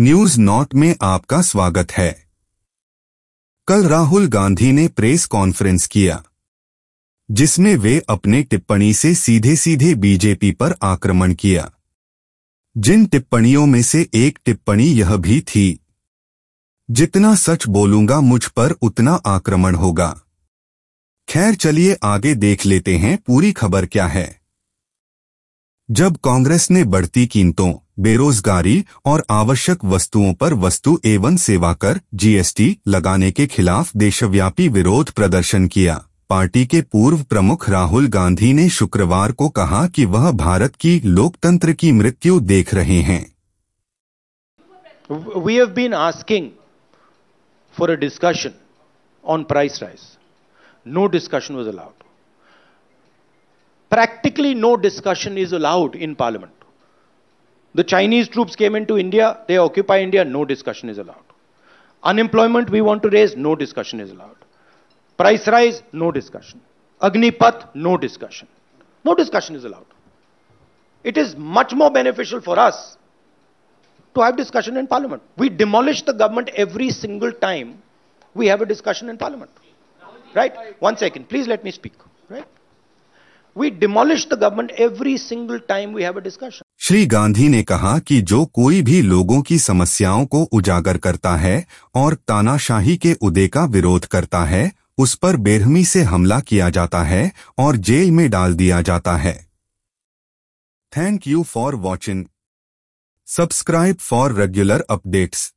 News not में आपका स्वागत है कल राहुल गांधी ने प्रेस कॉन्फ्रेंस किया जिसमें वे अपने टिप्पणी से सीधे सीधे बीजेपी पर आक्रमण किया जिन टिप्पणियों में से एक टिप्पणी यह भी थी जितना सच बोलूंगा मुझ पर उतना आक्रमण होगा खैर चलिए आगे देख लेते हैं पूरी खबर क्या है जब कांग्रेस ने बढ़ती कीमतों बेरोजगारी और आवश्यक वस्तुओं पर वस्तु एवं सेवा कर जीएसटी लगाने के खिलाफ देशव्यापी विरोध प्रदर्शन किया पार्टी के पूर्व प्रमुख राहुल गांधी ने शुक्रवार को कहा कि वह भारत की लोकतंत्र की मृत्यु देख रहे हैं we have been asking for a discussion on price rise no discussion was allowed practically no discussion is allowed in parliament. The Chinese troops came into India, they occupy India, no discussion is allowed. Unemployment we want to raise, no discussion is allowed. Price rise, no discussion. Agnipath, no discussion. No discussion is allowed. It is much more beneficial for us to have discussion in parliament. We demolish the government every single time we have a discussion in parliament. Right? One second, please let me speak. Right? We demolish the government every single time we have a discussion Shri Gandhi ने कहा कि जो कोई भी लोगों की समस्याओं को उजागर करता है और तानाशाही के उदय का विरोध करता है उस पर बेरहमी से हमला किया जाता है और जेल में डाल दिया जाता है thank you for watching subscribe for regular updates